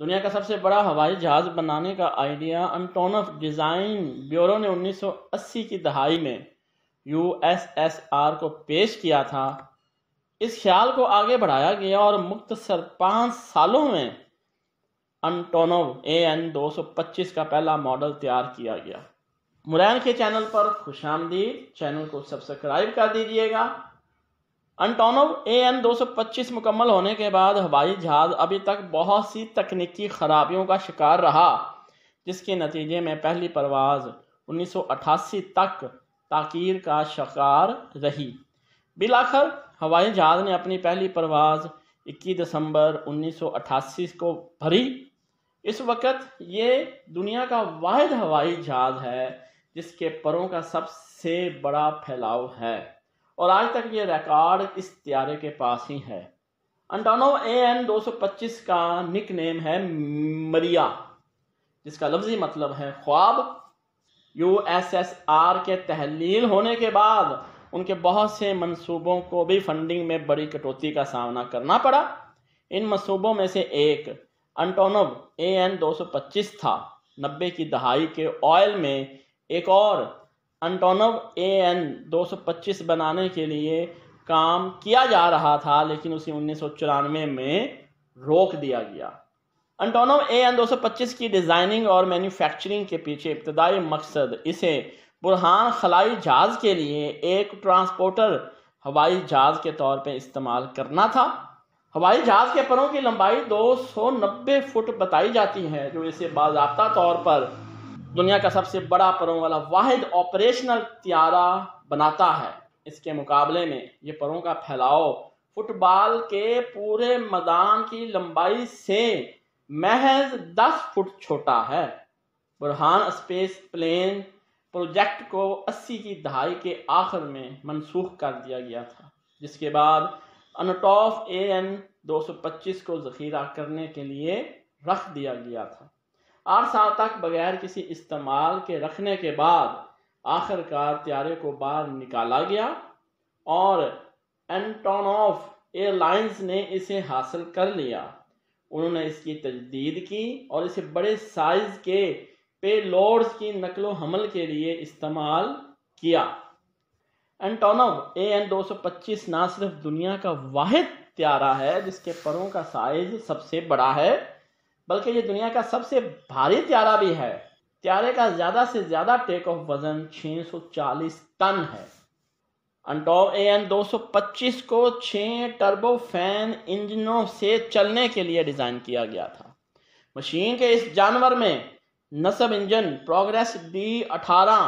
दुनिया का सबसे बड़ा हवाई जहाज बनाने का आइडिया अंटोनफ डिज़ाइन ब्यूरो ने 1980 की दहाई में यूएसएसआर को पेश किया था इस ख्याल को आगे बढ़ाया गया और मुख्तसर पांच सालों में अंटोनोव ए एन दो का पहला मॉडल तैयार किया गया मुरैन के चैनल पर खुश चैनल को सब्सक्राइब कर दीजिएगा अंटोनोव ए एन दो मुकम्मल होने के बाद हवाई जहाज अभी तक बहुत सी तकनीकी खराबियों का शिकार रहा जिसके नतीजे में पहली परवाज 1988 तक ताकीर का शिकार रही बिलाखर हवाई जहाज ने अपनी पहली परवाज 21 दिसंबर 1988 को भरी इस वक्त ये दुनिया का वाद हवाई जहाज है जिसके परों का सबसे बड़ा फैलाव है और आज तक ये रिकॉर्ड इस त्यारे के पास ही है अंटानो ए एन 225 का निक नेम है मरिया जिसका लफ्जी मतलब है ख्वाब यू एस एस आर के तहलील होने के बाद उनके बहुत से मंसूबों को भी फंडिंग में बड़ी कटौती का सामना करना पड़ा इन मंसूबों में से एक अंटोनोव ए एन 225 था नब्बे की दहाई के ऑयल में एक और अंटोनव ए एन दो बनाने के लिए काम किया जा रहा था लेकिन उसे उन्नीस में रोक दिया गया अंटोनव ए एन दो की डिज़ाइनिंग और मैन्युफैक्चरिंग के पीछे इब्तदाई मकसद इसे बुरहान खलाई जहाज के लिए एक ट्रांसपोर्टर हवाई जहाज के तौर पर इस्तेमाल करना था हवाई जहाज के परों की लंबाई 290 फुट बताई जाती है जो इसे बाबा तौर पर दुनिया का सबसे बड़ा परों वाला वाहिद ऑपरेशनल त्यारा बनाता है इसके मुकाबले में ये परों का फैलाव फुटबॉल के पूरे मैदान की लंबाई से महज 10 फुट छोटा है बुरहान स्पेस प्लेन प्रोजेक्ट को 80 की दहाई के आखिर में मनसूख कर दिया गया था जिसके बाद अनटॉफ ए एन 225 को जखीरा करने के लिए रख दिया गया था आरसा तक बगैर किसी इस्तेमाल के रखने के बाद आखिरकार त्यारे को बाहर निकाला गया और एंटोनोफ एयरलाइंस ने इसे हासिल कर लिया उन्होंने इसकी तजदीद की और इसे बड़े साइज के लोड्स की नकलो हमल के लिए इस्तेमाल किया एंटोनोव ए एन पच्चीस ना सिर्फ दुनिया का वाहिद त्यारा है जिसके परों का साइज सबसे बड़ा है बल्कि ये दुनिया का सबसे भारी त्यारा भी है त्यारे का ज़्यादा से ज़्यादा टेक ऑफ वजन 640 टन है अनटॉप ए एन 225 को छः टर्बो फैन इंजनों से चलने के लिए डिज़ाइन किया गया था मशीन के इस जानवर में नसब इंजन प्रोग्रेस डी अठारह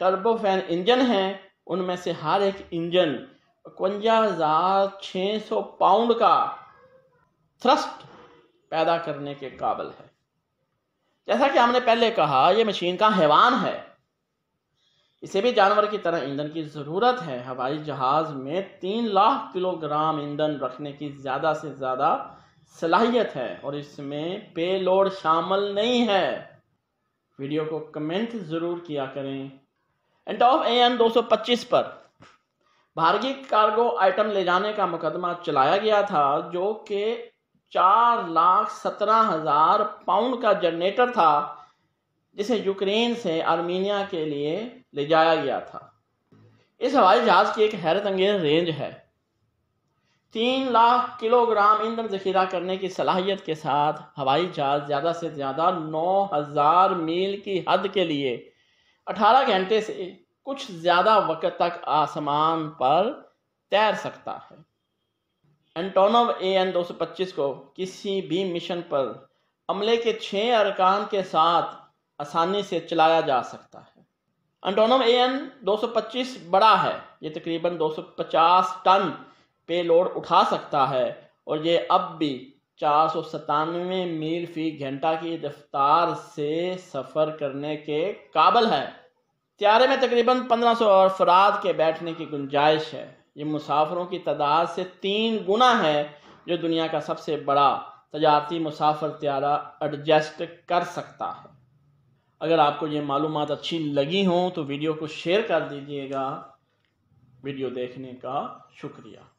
टर्बो फैन इंजन है उनमें से हर एक इंजन इक्वंजा हज़ार छः सौ पाउंड का थ्रस्ट पैदा करने के काबिल है जैसा कि हमने पहले कहा यह मशीन का हैवान है इसे भी जानवर की तरह ईंधन की ज़रूरत है हवाई जहाज़ में तीन लाख किलोग्राम ईंधन रखने की ज़्यादा से ज़्यादा सलाहियत है और इसमें पे लोड शामिल नहीं है वीडियो को कमेंट ज़रूर किया करें एंड ऑफ ए एन दो पर भारतीय कार्गो आइटम ले जाने का मुकदमा चलाया गया था जो कि चार लाख सत्रह हजार पाउंड का जनरेटर था जिसे यूक्रेन से आर्मीनिया के लिए ले जाया गया था इस हवाई जहाज की एक हैरत अंगेज रेंज है तीन लाख किलोग्राम ईंधन जखीरा करने की सलाहियत के साथ हवाई जहाज ज़्यादा से ज़्यादा नौ हज़ार मील की हद के लिए अठारह घंटे से कुछ ज़्यादा वक्त तक आसमान पर तैर सकता है एंटोनोव ए एन दो को किसी भी मिशन पर अमले के छः अरकान के साथ आसानी से चलाया जा सकता है एंटोनोव ए एन दो बड़ा है ये तकरीबन 250 टन पे लोड उठा सकता है और ये अब भी चार सौ सतानवे मील फी घंटा की रफ्तार से सफ़र करने के काबल है त्यारे में तकरीबन सौ अफराद के बैठने की गुंजाइश है ये मुसाफरों की तादाद से तीन गुना है जो दुनिया का सबसे बड़ा तजारती मुसाफर त्यारा एडजस्ट कर सकता है अगर आपको ये मालूम अच्छी लगी हों तो वीडियो को शेयर कर दीजिएगा वीडियो देखने का शुक्रिया